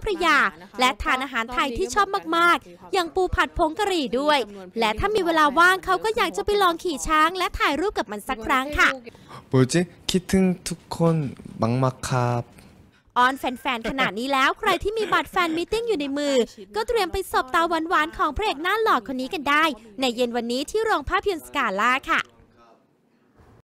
าพระยาและทานอาหารไทยที่ชอบมากๆอย่างปูผัดผงกะหรี่ด้วยและถ้ามีเวลาว่างเขาก็อยากจะไปลองขี่ช้างและถ่ายรูปกับมันสักครั้งค่ะบูจคคิดถึงทุกังมากครับออนแฟนๆขนาดนี้แล้วใครที่มีบัตรแฟนมิ팅อยู่ในมือก็เตรียมไปสบตาหวานๆของพระเอกหน้าหล่อคนนี้กันได้ในเย็นวันนี้ที่โรงภาพยนตร์สกาล่าค่ะ